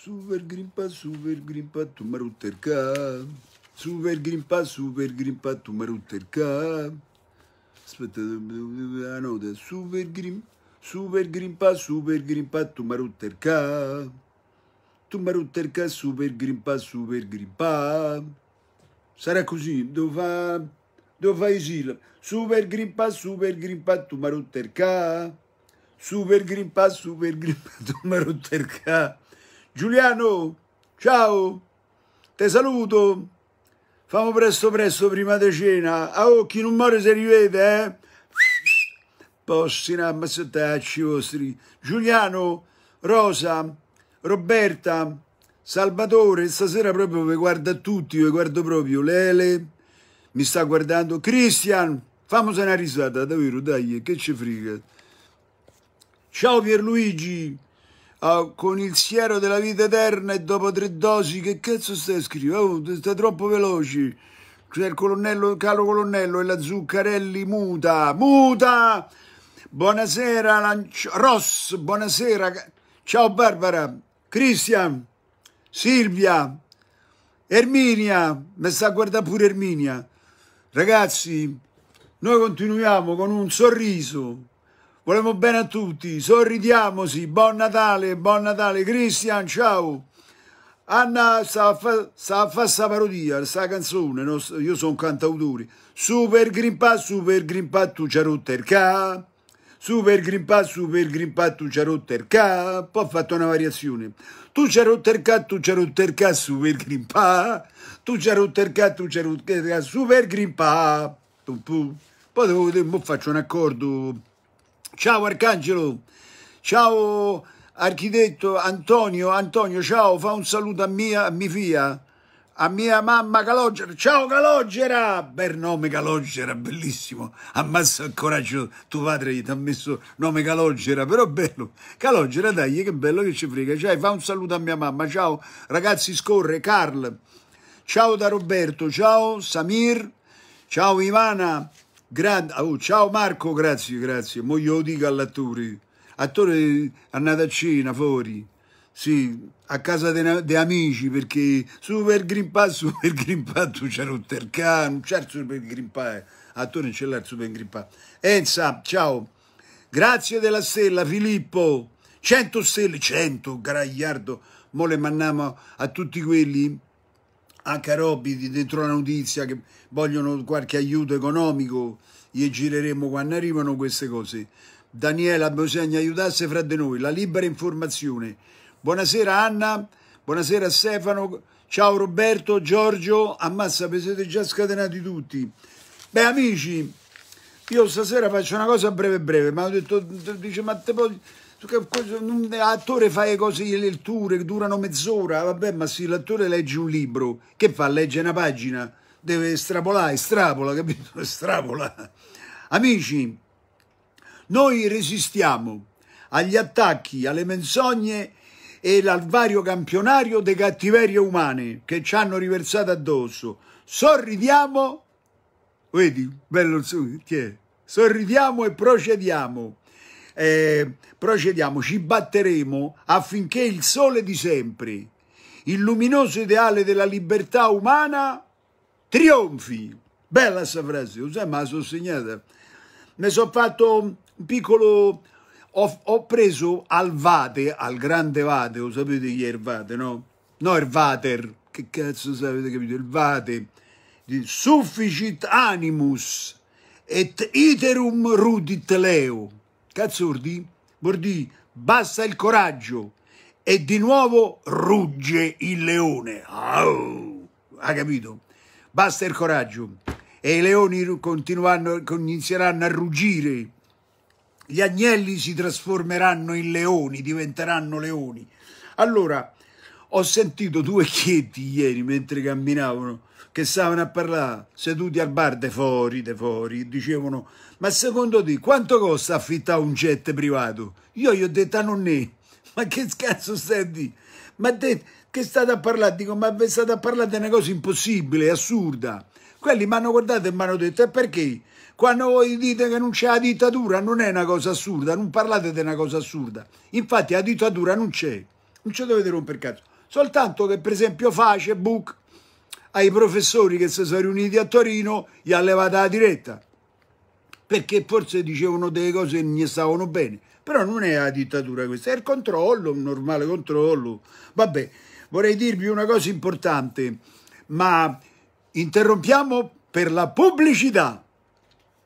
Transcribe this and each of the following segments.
Super Green Pass, Super Green Pass, tu marutterca. Super Green Pass, Super Green Pass, tu marutterca. Aspetta, la nota. Super Green, Super Green Pass, Super Green Pass, tu marutterca. Tu marutterca, Super Green Pass, Super Green Pass. Sarà così, devo fare... Devo fare i sillabi. Super Green Pass, Super Green Pass, tu marutterca. Super Green Pass, Super Green Pass, tu marutterca. Giuliano, ciao, te saluto. Famo presto presto prima di cena. A oh, chi non muore si rivede, eh? Possi in ammazzatacci vostri. Giuliano, Rosa, Roberta, Salvatore, stasera proprio vi a tutti, vi guardo proprio. Lele, mi sta guardando. Cristian, famosa una risata, davvero, dai, che ci frega. Ciao Pierluigi. Ah, con il siero della vita eterna e dopo tre dosi, che cazzo stai scrivendo? Oh, stai troppo veloci. C'è il colonnello, caro colonnello e la Zuccarelli muta, muta! Buonasera Lancio, Ross, buonasera, ciao Barbara, Cristian, Silvia, Erminia, mi sta a guardare pure Erminia. Ragazzi, noi continuiamo con un sorriso Volevo bene a tutti, sorridiamoci, buon Natale, buon Natale. Cristian, ciao. Anna sta a fare questa parodia, questa canzone, no? io sono cantautore. Super Green Pass, Super Green Pass, tu c'è rotto il capo. Super Green Pass, Super Green Pass, tu c'è rotto il capo. Poi ho fatto una variazione. Tu c'è rotto il capo, tu c'è rotto il capo, Super Green Pass. Tu c'è rotto il capo, tu c'è rotto il capo, Super Green Pass. Poi devo, faccio un accordo Ciao Arcangelo, ciao architetto Antonio, Antonio ciao, fa un saluto a mia, a mia figlia, a mia mamma Calogera, ciao Calogera, bel nome Calogera, bellissimo, ammazza il coraggio, tuo padre gli ti ha messo nome Calogera, però bello, Calogera dai, che bello che ci frega, Ciao, fa un saluto a mia mamma, ciao ragazzi scorre, Carl, ciao da Roberto, ciao Samir, ciao Ivana, Grande, oh, ciao Marco, grazie, grazie. Mo glielo dico all'attore. Attore andato a cena fuori, sì, a casa di amici perché Super Green Pass, Super Green Pass, tu c'era un non c'era il Super Green Pass, attore c'è il Super Green Pass. Enza, ciao. Grazie della stella, Filippo. 100 stelle, 100, Gragliardo. Mo le mandiamo a tutti quelli H. dentro la notizia che vogliono qualche aiuto economico, gli gireremo quando arrivano queste cose. Daniela, bisogna aiutarsi fra di noi, la libera informazione. Buonasera Anna, buonasera Stefano, ciao Roberto, Giorgio, ammazza, vi siete già scatenati tutti. Beh amici, io stasera faccio una cosa breve breve, ma ho detto, dice, ma te poi L'attore fa le cose, le letture che durano mezz'ora, vabbè, ma se l'attore legge un libro, che fa? Legge una pagina, deve strapolare, strapola, capito? Strapola. Amici, noi resistiamo agli attacchi, alle menzogne e al vario campionario di cattiverie umane che ci hanno riversato addosso. Sorridiamo, vedi, bello, sorridiamo e procediamo eh, procediamo, ci batteremo affinché il sole di sempre, il luminoso ideale della libertà umana, trionfi. Bella questa frase, lo sai, ma la sono segnata. Mi sono fatto un piccolo... Ho, ho, preso al Vate, al grande Vate, lo sapete chi è il Vate, no? No, il Vater, che cazzo avete capito? Il Vate, di sufficit animus et iterum rudit leo. Scazzurdi, Bordi basta il coraggio e di nuovo rugge il leone. Au, ha capito? Basta il coraggio e i leoni continuano, inizieranno a ruggire. Gli agnelli si trasformeranno in leoni, diventeranno leoni. Allora, ho sentito due chietti ieri mentre camminavano che stavano a parlare seduti al bar de fuori, de fuori, dicevano ma secondo te quanto costa affittare un jet privato? Io gli ho detto a ah, è ma che scherzo stai a dire? Ma te, che state a parlare? Dico ma state a parlare di una cosa impossibile, assurda. Quelli mi hanno guardato e mi hanno detto e perché? Quando voi dite che non c'è la dittatura non è una cosa assurda, non parlate di una cosa assurda. Infatti la dittatura non c'è, non ci dovete rompere cazzo soltanto che per esempio Facebook ai professori che si sono riuniti a Torino gli ha levato la diretta perché forse dicevano delle cose che non gli stavano bene però non è la dittatura questa è il controllo, un normale controllo vabbè, vorrei dirvi una cosa importante ma interrompiamo per la pubblicità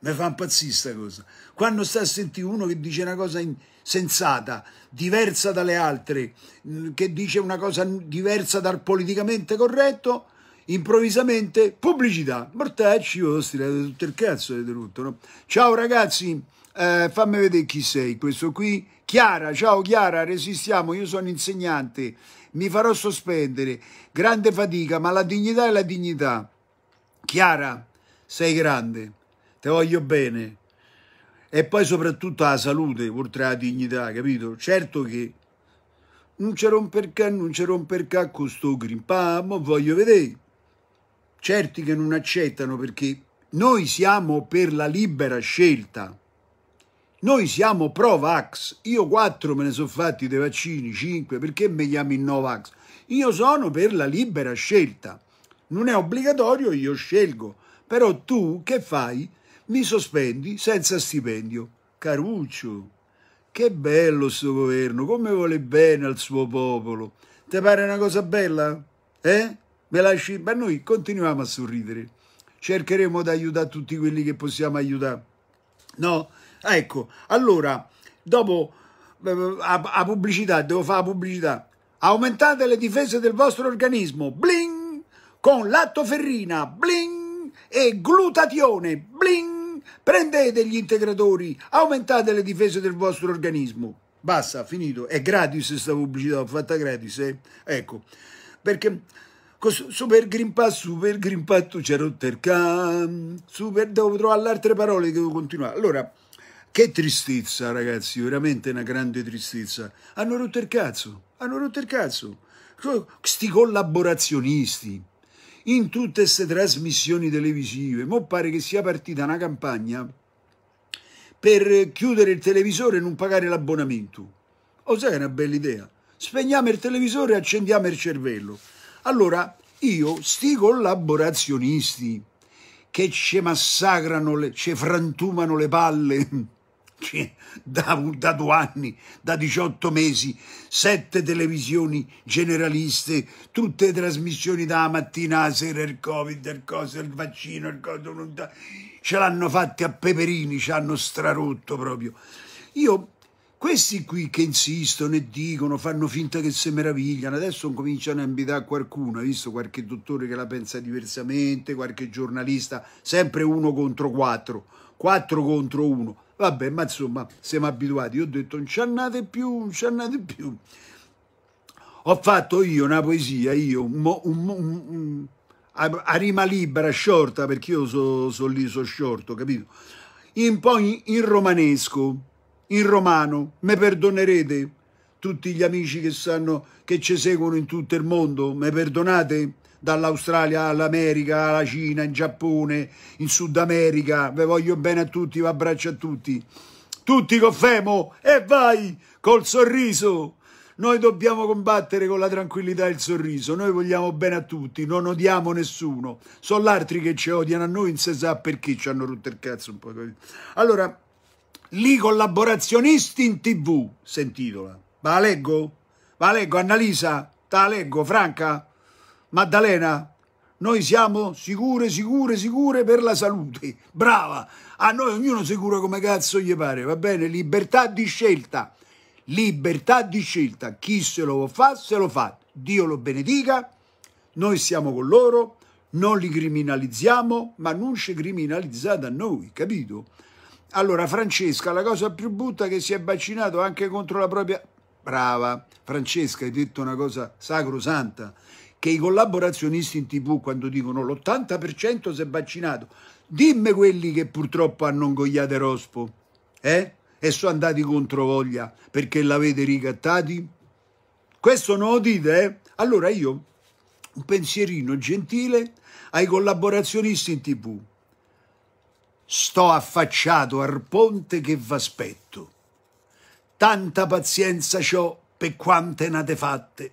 mi fa impazzire questa cosa. Quando sta a sentire uno che dice una cosa sensata, diversa dalle altre, mm, che dice una cosa diversa dal politicamente corretto, improvvisamente pubblicità, mortacci, ostile, oh, tutto il cazzo avete tutto, no? Ciao ragazzi, eh, fammi vedere chi sei, questo qui, Chiara, ciao Chiara, resistiamo, io sono insegnante, mi farò sospendere, grande fatica, ma la dignità è la dignità. Chiara, sei grande ti voglio bene. E poi soprattutto la salute, oltre alla dignità, capito? Certo che non c'è rompercà, non c'è rompercà con sto Green voglio vedere. Certi che non accettano perché noi siamo per la libera scelta. Noi siamo pro-vax. Io quattro me ne sono fatti dei vaccini, cinque, perché mi chiami no-vax? Io sono per la libera scelta. Non è obbligatorio, io scelgo. Però tu che fai? mi sospendi senza stipendio. Caruccio, che bello sto governo, come vuole bene al suo popolo. Ti pare una cosa bella? Eh? Me lasci? Ma noi continuiamo a sorridere. Cercheremo di aiutare tutti quelli che possiamo aiutare. No? Ah, ecco, allora, dopo eh, a, pubblicità, devo fare la pubblicità. Aumentate le difese del vostro organismo, bling, con lattoferrina, bling e glutatione. Bling! Prendete gli integratori, aumentate le difese del vostro organismo. Basta, finito. È gratis questa pubblicità, l'ho fatta gratis. Eh? Ecco, perché Super Green Pass, Super Green Pass, tu c'è Rottercam, Super... Devo trovare altre parole che devo continuare. Allora, che tristezza, ragazzi, veramente una grande tristezza. Hanno rotto il cazzo, hanno rotto il cazzo. Sti collaborazionisti in tutte queste trasmissioni televisive. Mo pare che sia partita una campagna per chiudere il televisore e non pagare l'abbonamento. O oh, sai che è una bella idea? Spegniamo il televisore e accendiamo il cervello. Allora, io, sti collaborazionisti che ci massacrano, ci frantumano le palle cioè, da, da due anni, da 18 mesi, sette televisioni generaliste, tutte le trasmissioni da mattina a sera, il covid, il coso, il vaccino, il coso, ce l'hanno fatte a peperini, ci hanno strarotto proprio. Io, questi qui che insistono e dicono, fanno finta che si meravigliano, adesso cominciano a invitare qualcuno, hai visto qualche dottore che la pensa diversamente, qualche giornalista, sempre uno contro quattro, quattro contro uno Vabbè, ma insomma, siamo abituati. Io ho detto, non ci andate più, non ci andate più. Ho fatto io una poesia, io, un, un, un, un a, rima libera, sciorta, perché io sono so lì, sono sciorto, capito? In, poi in romanesco, in romano, mi perdonerete? Tutti gli amici che sanno, che ci seguono in tutto il mondo, Mi perdonate? dall'Australia all'America, alla Cina, in Giappone, in Sud America. Vi voglio bene a tutti, vi abbraccio a tutti. Tutti con Femo e vai col sorriso. Noi dobbiamo combattere con la tranquillità e il sorriso. Noi vogliamo bene a tutti, non odiamo nessuno. Sono altri che ci odiano, a noi non si sa perché ci hanno rotto il cazzo un po'. Allora, li collaborazionisti in tv, sentitola. intitola. Va leggo? Va leggo, Annalisa? Ta leggo, Franca? Maddalena, noi siamo sicure, sicure, sicure per la salute. Brava! A noi ognuno sicuro come cazzo gli pare, va bene? Libertà di scelta. Libertà di scelta. Chi se lo fa, se lo fa. Dio lo benedica. Noi siamo con loro, non li criminalizziamo, ma non ci criminalizza da noi, capito? Allora, Francesca, la cosa più brutta è che si è vaccinato anche contro la propria... Brava, Francesca, hai detto una cosa sacrosanta che i collaborazionisti in tv quando dicono l'80% si è vaccinato, dimmi quelli che purtroppo hanno ingoiato rospo, eh? E sono andati contro voglia perché l'avete ricattati? Questo non lo dite, eh? Allora io, un pensierino gentile ai collaborazionisti in tv. Sto affacciato al ponte che v'aspetto. Tanta pazienza ho per quante nate fatte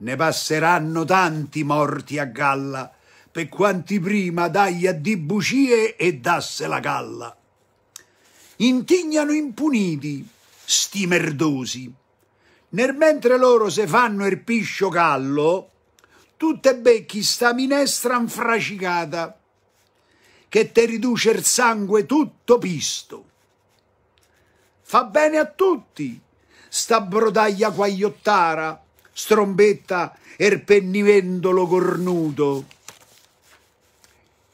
ne passeranno tanti morti a galla, per quanti prima dagli a di bucie e dasse la galla. Intignano impuniti, sti merdosi. Nel mentre loro se fanno il piscio callo, tutte becchi sta minestra anfracicata, che te riduce il sangue tutto pisto. Fa bene a tutti sta brodaglia quagliottara, strombetta er pennivendolo cornuto.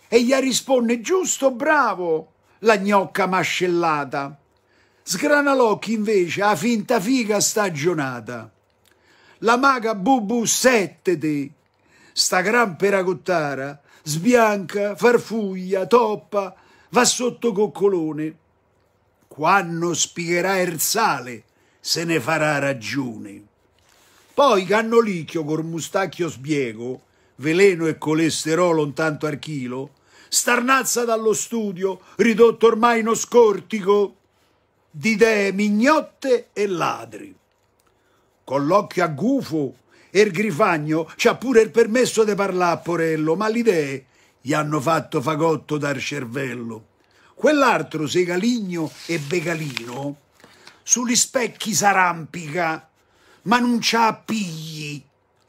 E gli risponde giusto bravo la gnocca mascellata. Sgranalocchi invece a finta figa stagionata. La maga bubu settete, sta gran peracottara, sbianca, farfuglia, toppa, va sotto coccolone. Quando spigherà il sale, se ne farà ragione. Poi Cannolicchio col mustacchio sbiego, veleno e colesterolo un tanto archilo, starnazza dallo studio, ridotto ormai in oscortico, di idee mignotte e ladri. Con l'occhio a gufo e er il grifagno c'ha pure il permesso di parlare a Porello, ma le idee gli hanno fatto fagotto dal cervello. Quell'altro, Segaligno e Begalino, sugli specchi s'arampica ma non c'ha pigli.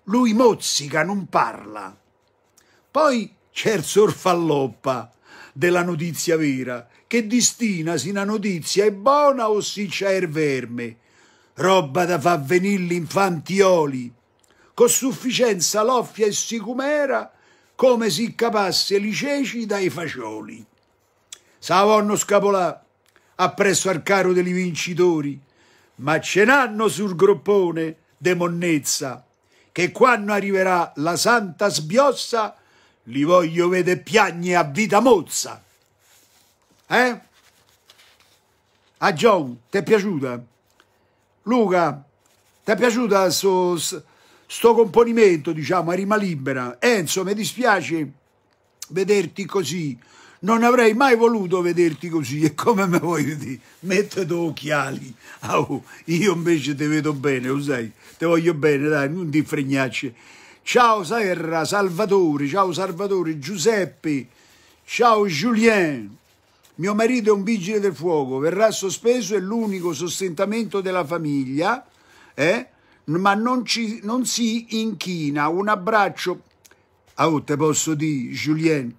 Lui mozzica, non parla. Poi c'è il sorfalloppa della notizia vera, che distina se una notizia è buona o se c'è il verme. Roba da far venire l'infantioli. Con sufficienza l'offia e sicumera, come si capasse li ceci dai fagioli. Savonno scapolà appresso al caro degli vincitori, ma ce n'hanno sul groppone de monnezza, che quando arriverà la santa sbiossa li voglio vedere piagne a vita mozza. Eh? A John, ti è piaciuta? Luca, ti è piaciuta sto, sto componimento, diciamo, a rima libera? Enzo, mi dispiace vederti così, non avrei mai voluto vederti così e come me voglio dire, mettete occhiali, oh, io invece ti vedo bene, lo sai, ti voglio bene, dai, non ti fregnacci. Ciao Serra, Salvatore, ciao Salvatore, Giuseppe, ciao Julien. Mio marito è un vigile del fuoco, verrà sospeso, è l'unico sostentamento della famiglia, eh? ma non, ci, non si inchina. Un abbraccio. Oh, te posso dire, Julien,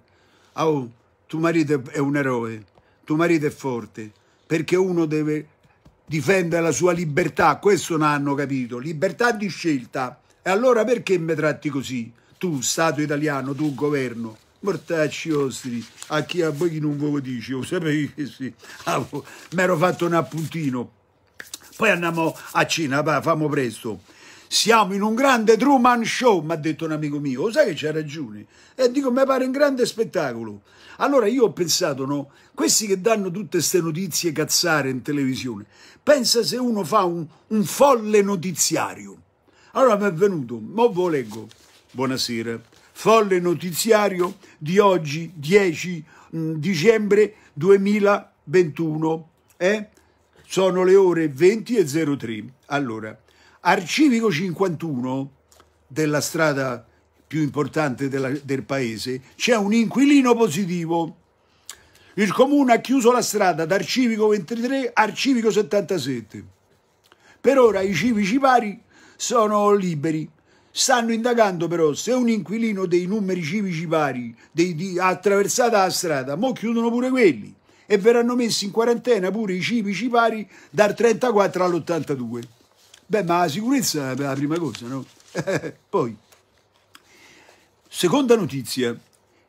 oh, tuo marito è un eroe, tuo marito è forte, perché uno deve difendere la sua libertà, questo non hanno capito, libertà di scelta. E allora perché mi tratti così? Tu, Stato italiano, tu, governo, mortacci vostri, a chi a voi non ve lo dice, lo sapete che sì, ah, oh, mi ero fatto un appuntino. Poi andiamo a Cina, pa, famo presto. Siamo in un grande Truman Show, mi ha detto un amico mio, lo sai che c'ha ragione? E dico, mi pare un grande spettacolo. Allora io ho pensato, no, questi che danno tutte queste notizie cazzare in televisione, pensa se uno fa un, un folle notiziario. Allora mi è venuto, ma ve leggo, buonasera, folle notiziario di oggi, 10 mm, dicembre 2021, eh? sono le ore 20.03. Allora, Arcivico 51 della strada più importante della, del paese, c'è un inquilino positivo. Il comune ha chiuso la strada dal civico 23 al civico 77. Per ora i civici pari sono liberi. Stanno indagando però se un inquilino dei numeri civici pari dei, di, ha attraversato la strada, mo chiudono pure quelli e verranno messi in quarantena pure i civici pari dal 34 all'82. Beh, ma la sicurezza è la prima cosa, no? Poi. Seconda notizia.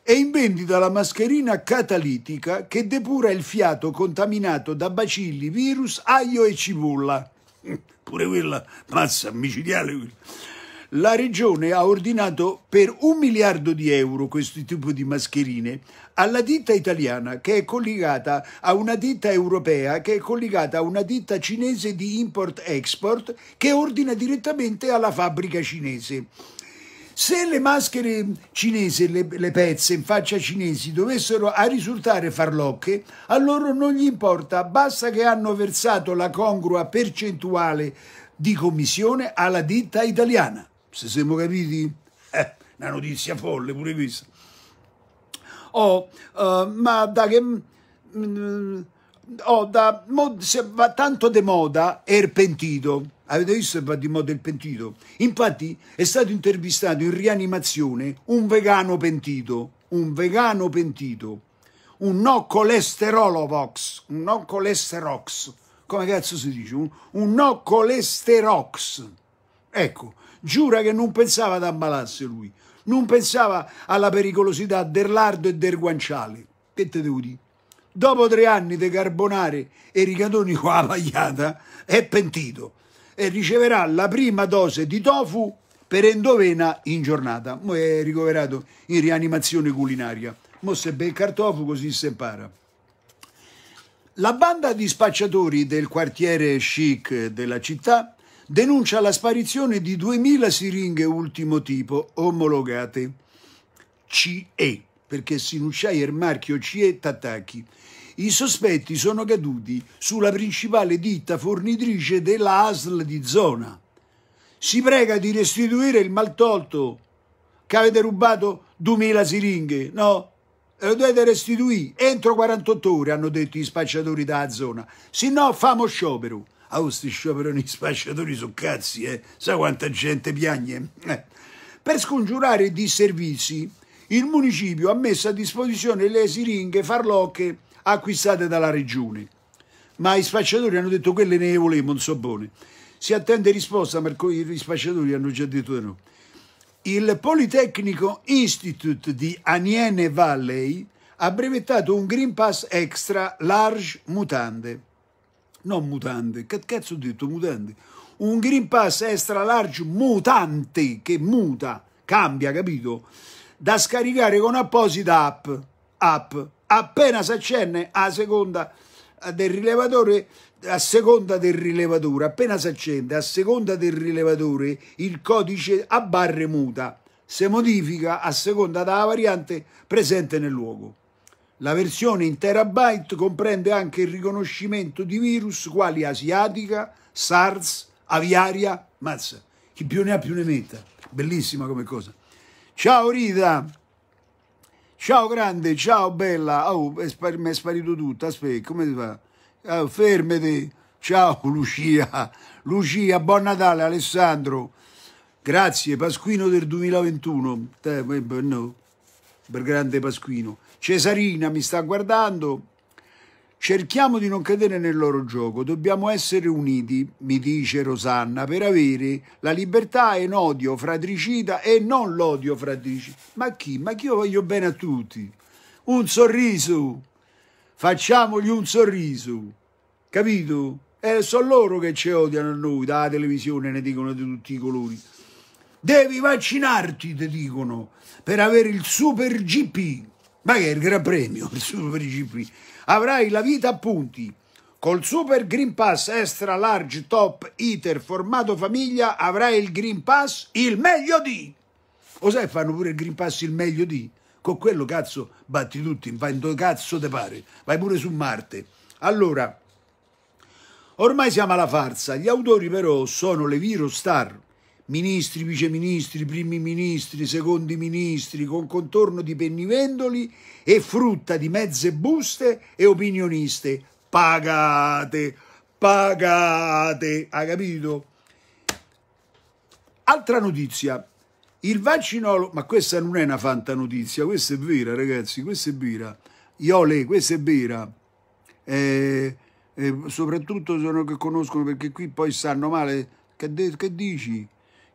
È in vendita la mascherina catalitica che depura il fiato contaminato da bacilli, virus, aglio e cipolla. Pure quella, mazza, micidiale La regione ha ordinato per un miliardo di euro questo tipo di mascherine alla ditta italiana che è collegata a una ditta europea che è collegata a una ditta cinese di import-export che ordina direttamente alla fabbrica cinese. Se le maschere cinesi, le, le pezze in faccia cinesi, dovessero a risultare farlocche, a loro non gli importa, basta che hanno versato la congrua percentuale di commissione alla ditta italiana. Se siamo capiti? Eh, una notizia folle pure questa. Oh, uh, ma da che... Mm, mm, oh, da, mo, se va tanto de moda, erpentito. pentito Avete visto il patrimonio del pentito? Infatti è stato intervistato in rianimazione un vegano pentito, un vegano pentito, un no colesterolovox, un no colesterox, come cazzo si dice? Un, un no colesterox. Ecco, giura che non pensava ad ammalarsi lui, non pensava alla pericolosità del lardo e del guanciale. Che te devo dire? Dopo tre anni di carbonare e ricatoni qua pagliata, è pentito e riceverà la prima dose di tofu per endovena in giornata. Mo è ricoverato in rianimazione culinaria. Mo se becca il tofu così separa. La banda di spacciatori del quartiere chic della città denuncia la sparizione di 2000 siringhe ultimo tipo omologate CE, perché se non c'hai il marchio CE t'attacchi i sospetti sono caduti sulla principale ditta fornitrice della ASL di zona. Si prega di restituire il maltolto che avete rubato 2000 siringhe, no? Lo dovete restituire entro 48 ore, hanno detto i spacciatori dalla zona. Se no, famo sciopero. Ah, oh, sti scioperoni spacciatori su cazzi, eh? Sa quanta gente piagne? Eh. Per scongiurare i disservizi, il municipio ha messo a disposizione le siringhe farlocche acquistate dalla regione. Ma i spacciatori hanno detto quelle ne volevamo, non so buone. Si attende risposta, ma i spacciatori hanno già detto di no. Il Politecnico Institute di Aniene Valley ha brevettato un Green Pass Extra Large Mutande. Non mutante, che cazzo ho detto mutante? Un Green Pass Extra Large Mutante che muta, cambia, capito? Da scaricare con apposita app. App appena si accende a seconda eh, del rilevatore a seconda del rilevatore appena si accende a seconda del rilevatore il codice a barre muta si modifica a seconda della variante presente nel luogo la versione in terabyte comprende anche il riconoscimento di virus quali asiatica SARS aviaria mazza chi più ne ha più ne metta bellissima come cosa ciao Rita Ciao grande, ciao bella. Oh, mi è, sparito tutto. Aspetta, come si fa? Oh, fermati. Ciao Lucia. Lucia, buon Natale Alessandro. Grazie, Pasquino del 2021. Eh, no, per grande Pasquino. Cesarina mi sta guardando. Cerchiamo di non cadere nel loro gioco, dobbiamo essere uniti, mi dice Rosanna, per avere la libertà e l'odio fratricida e non l'odio fratricida. Ma chi? Ma chi io voglio bene a tutti? Un sorriso! Facciamogli un sorriso! Capito? Eh, sono loro che ci odiano a noi, dalla televisione ne dicono di tutti i colori. Devi vaccinarti, ti dicono, per avere il Super GP. Ma che è il gran premio, il Super GP avrai la vita a punti. Col Super Green Pass Extra Large Top Eater formato famiglia avrai il Green Pass il meglio di. O sai fanno pure il Green Pass il meglio di? Con quello cazzo batti tutti, vai in dove cazzo te pare, vai pure su Marte. Allora, ormai siamo alla farsa, gli autori però sono le Virus Star ministri, viceministri, primi ministri, secondi ministri, con contorno di pennivendoli e frutta di mezze buste e opinioniste. Pagate, pagate, ha capito? Altra notizia, il vaccinolo, ma questa non è una fanta notizia, questa è vera ragazzi, questa è vera, Iole, questa è vera. Eh, eh, soprattutto sono che conoscono perché qui poi stanno male, che, che dici?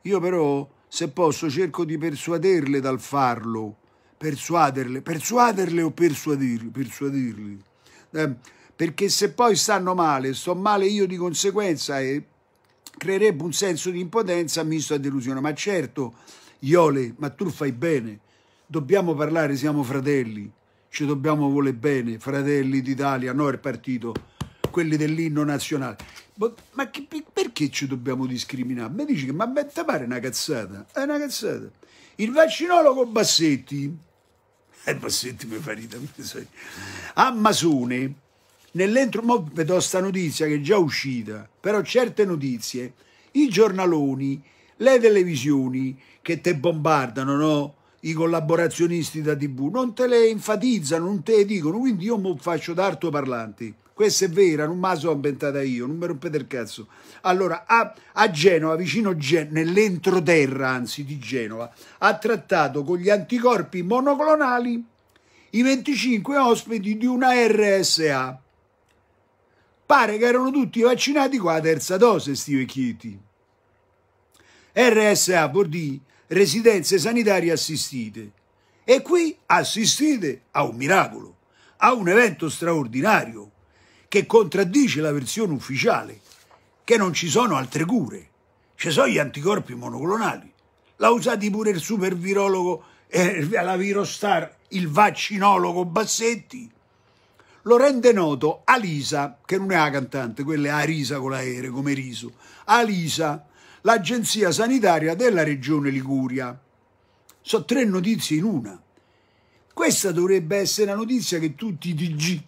Io però, se posso, cerco di persuaderle dal farlo. Persuaderle, persuaderle o persuadirli, persuadirli. Eh, perché se poi stanno male, sto male io di conseguenza e creerebbe un senso di impotenza misto a delusione. Ma certo, Iole, ma tu fai bene, dobbiamo parlare, siamo fratelli, ci dobbiamo voler bene, fratelli d'Italia, no il partito quelli dell'inno nazionale. Ma che, perché ci dobbiamo discriminare? Mi dici che ma beh, te pare una cazzata? È una cazzata. Il vaccinologo Bassetti, eh, Bassetti mi fa ridere, a Masone, nell'entro, mo vedo sta notizia che è già uscita, però certe notizie, i giornaloni, le televisioni che te bombardano, no? i collaborazionisti da tv non te le enfatizzano, non te le dicono, quindi io mi faccio d'arto parlanti. Questa è vera, non me la sono inventata io, non mi rompete il cazzo. Allora, a, a Genova, vicino Gen- nell'entroterra, anzi, di Genova, ha trattato con gli anticorpi monoclonali i 25 ospiti di una RSA. Pare che erano tutti vaccinati con la terza dose, sti vecchietti. RSA vuol dire residenze sanitarie assistite. E qui assistite a un miracolo, a un evento straordinario, che contraddice la versione ufficiale, che non ci sono altre cure, ci sono gli anticorpi monoclonali. L'ha usato pure il supervirologo, virologo, eh, la virostar, il vaccinologo Bassetti. Lo rende noto Alisa, che non è la cantante, quella è Arisa con l'aereo, come riso. Alisa, l'agenzia sanitaria della regione Liguria. Sono tre notizie in una. Questa dovrebbe essere la notizia che tutti i TG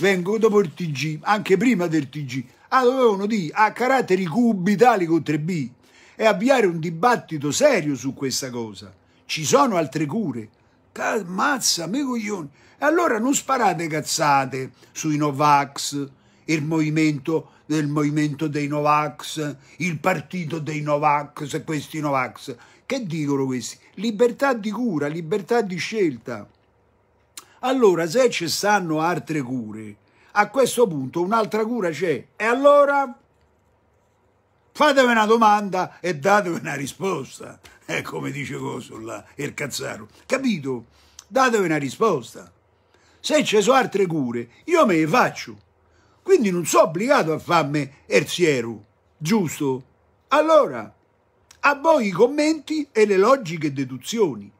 vengo dopo il TG, anche prima del TG, ah, dovevano dire a caratteri cubitali con 3B e avviare un dibattito serio su questa cosa. Ci sono altre cure. Mazza, me coglioni. E allora non sparate cazzate sui Novax, il movimento del movimento dei Novax, il partito dei Novax, questi Novax. Che dicono questi? Libertà di cura, libertà di scelta. Allora, se ci stanno altre cure, a questo punto un'altra cura c'è. E allora? Fatevi una domanda e datevi una risposta. È eh, come dice Cosola, il cazzaro. Capito? Datevi una risposta. Se ci sono altre cure, io me le faccio. Quindi non sono obbligato a farmi erziero. Giusto? Allora, a voi i commenti e le logiche deduzioni.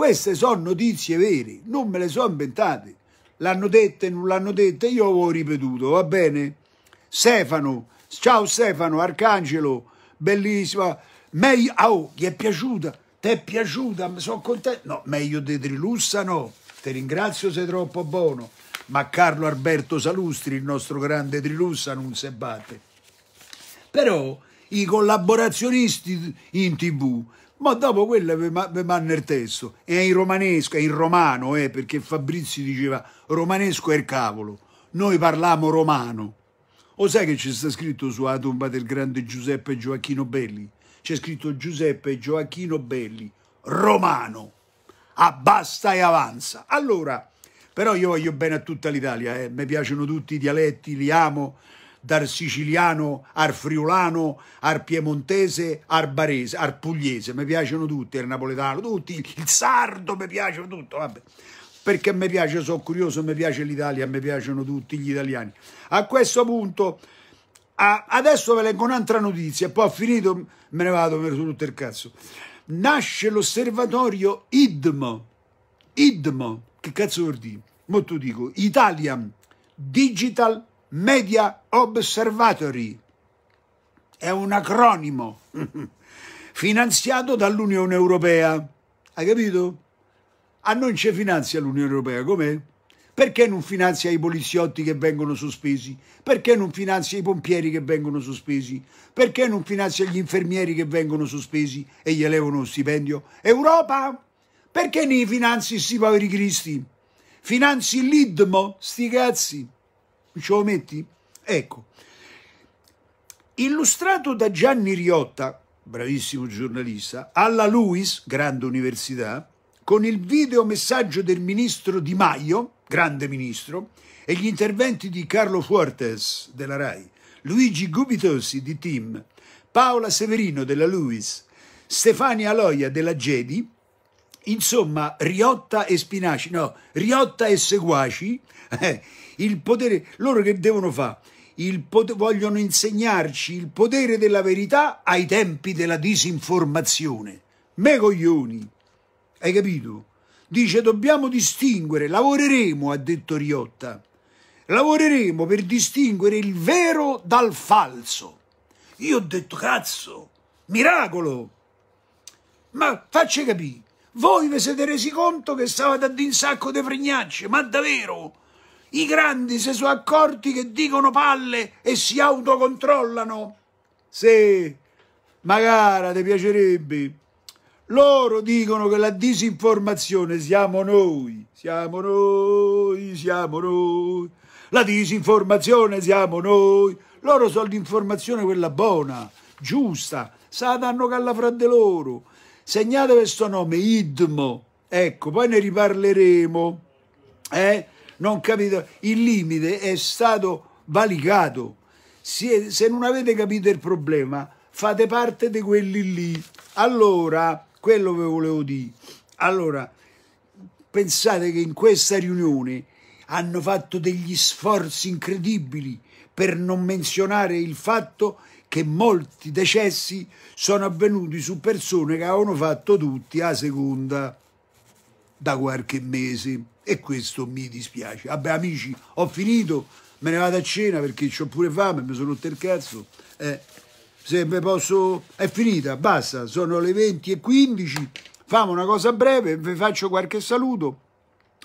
Queste sono notizie vere, non me le sono inventate. L'hanno dette, non l'hanno dette, io ho ripetuto, va bene? Stefano, ciao Stefano, Arcangelo, bellissima. Meglio, oh, gli è piaciuta, ti è piaciuta, sono contento. No, meglio di Trilussa no, ti ringrazio, sei troppo buono. Ma Carlo Alberto Salustri, il nostro grande Trilussa, non si batte. Però i collaborazionisti in tv ma dopo quella mi manna il testo, è in romanesco, è in romano, eh, perché Fabrizio diceva romanesco è il cavolo, noi parliamo romano. O sai che c'è scritto sulla tomba del grande Giuseppe Gioacchino Belli? C'è scritto Giuseppe Gioacchino Belli, romano, abbasta ah, e avanza. Allora, però io voglio bene a tutta l'Italia, eh, mi piacciono tutti i dialetti, li amo, dal siciliano al friulano, al piemontese, al barese, al pugliese, mi piacciono tutti, il napoletano, tutti, il sardo, mi piacciono tutto, vabbè. Perché mi piace, sono curioso, mi piace l'Italia, mi piacciono tutti gli italiani. A questo punto, adesso ve leggo un'altra notizia, poi ho finito, me ne vado verso tutto il cazzo. Nasce l'osservatorio IDM. IDM, che cazzo vuol dire? molto dico, Italian Digital Media Observatory. È un acronimo finanziato dall'Unione Europea. Hai capito? A noi ci finanzia l'Unione Europea, com'è? Perché non finanzia i poliziotti che vengono sospesi? Perché non finanzia i pompieri che vengono sospesi? Perché non finanzia gli infermieri che vengono sospesi e gli elevano lo stipendio? Europa? Perché ne finanzi questi poveri cristi? Finanzi l'IDMO, sti cazzi? Ce lo metti? Ecco. Illustrato da Gianni Riotta, bravissimo giornalista, alla Luis, grande università, con il videomessaggio del ministro Di Maio, grande ministro, e gli interventi di Carlo Fuertes della RAI, Luigi Gubitosi di Tim, Paola Severino della Luis, Stefania Loia della Gedi, Insomma, Riotta e Spinaci, no, Riotta e Seguaci, eh, il potere, loro che devono fare? vogliono insegnarci il potere della verità ai tempi della disinformazione. Me coglioni, hai capito? Dice dobbiamo distinguere, lavoreremo, ha detto Riotta, lavoreremo per distinguere il vero dal falso. Io ho detto cazzo, miracolo, ma faccia capire voi vi siete resi conto che stavate a dire un sacco di fregnacce, ma davvero? I grandi si sono accorti che dicono palle e si autocontrollano? Sì, magari ti piacerebbe. Loro dicono che la disinformazione siamo noi, siamo noi, siamo noi. La disinformazione siamo noi. Loro sono l'informazione quella buona, giusta, sa danno calla fra di loro. Segnate questo nome, Idmo. Ecco, poi ne riparleremo. Eh? Non capito? Il limite è stato valicato. Se, se non avete capito il problema, fate parte di quelli lì. Allora, quello che volevo dire. Allora, pensate che in questa riunione hanno fatto degli sforzi incredibili per non menzionare il fatto che molti decessi sono avvenuti su persone che avevano fatto tutti a seconda da qualche mese e questo mi dispiace. Vabbè amici, ho finito, me ne vado a cena perché ho pure fame, mi sono rotto il cazzo. Eh, se me posso... è finita, basta, sono le 20 e 15, famo una cosa breve, vi faccio qualche saluto.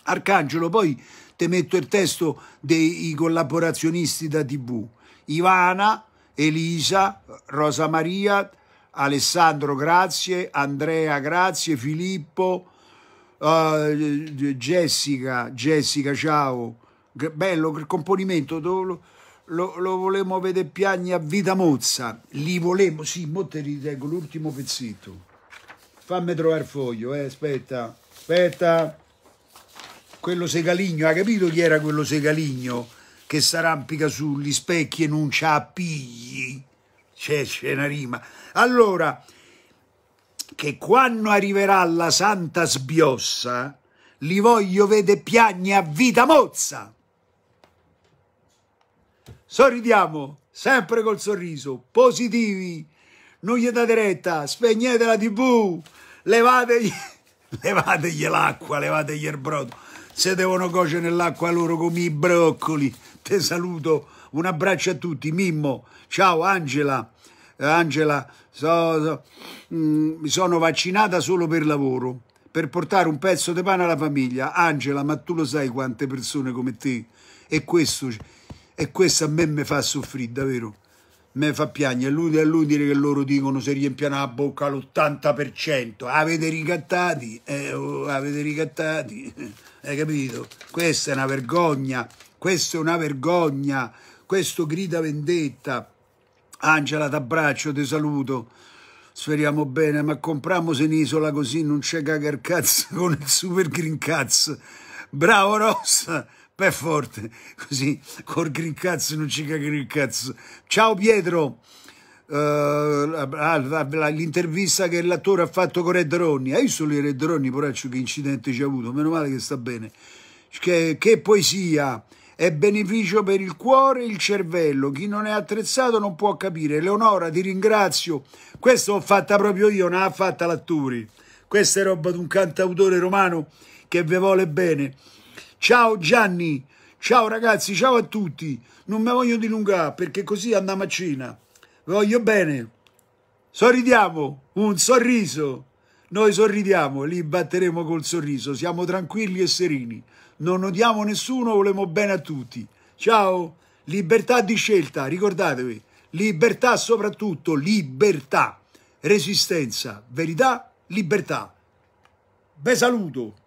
Arcangelo, poi ti metto il testo dei collaborazionisti da TV. Ivana, Elisa, Rosa Maria, Alessandro Grazie, Andrea Grazie, Filippo, uh, Jessica, Jessica ciao, bello il componimento, lo, lo, lo volevamo vedere piagni a vita mozza, li volevo, sì, mo te ritengo l'ultimo pezzetto, fammi trovare il foglio, eh, aspetta, aspetta, quello segaligno, ha capito chi era quello segaligno? che s'arrampica sugli specchi e non ci appigli. C'è, c'è una rima. Allora, che quando arriverà la santa sbiossa, li voglio vedere piagne a vita mozza. Sorridiamo, sempre col sorriso, positivi, non gli date retta, spegnete la tv, levategli, levategli l'acqua, levategli il brodo, se devono cuocere nell'acqua loro come i broccoli, te saluto, un abbraccio a tutti, Mimmo, ciao Angela, eh, Angela, so, so, mh, mm, mi sono vaccinata solo per lavoro, per portare un pezzo di pane alla famiglia. Angela, ma tu lo sai quante persone come te, e questo, e questo a me mi fa soffrire, davvero me fa piangere, è l'utile che loro dicono se riempiano la bocca l'80%, avete ricattati, eh, oh, avete ricattati, hai capito? Questa è una vergogna. Questa è una vergogna, questo grida vendetta. Angela, t'abbraccio, ti saluto. Speriamo bene, ma compriamo se in isola così non c'è cagar cazzo con il super green cazzo. Bravo Rossa, per forte, così col green cazzo non c'è cagar il cazzo. Ciao Pietro, uh, l'intervista che l'attore ha fatto con Red Ronnie. Eh, io sono lì Red Ronnie, poraccio che incidente ci ha avuto, meno male che sta bene. che, che poesia! è beneficio per il cuore e il cervello. Chi non è attrezzato non può capire. Leonora, ti ringrazio. Questo l'ho fatta proprio io, non l'ha fatta Latturi. Questa è roba di un cantautore romano che ve vuole bene. Ciao Gianni, ciao ragazzi, ciao a tutti. Non mi voglio dilungare perché così andiamo a cena. Vi voglio bene. Sorridiamo, un sorriso. Noi sorridiamo, li batteremo col sorriso, siamo tranquilli e sereni non odiamo nessuno, volemo bene a tutti. Ciao, libertà di scelta, ricordatevi, libertà soprattutto, libertà, resistenza, verità, libertà. Beh saluto!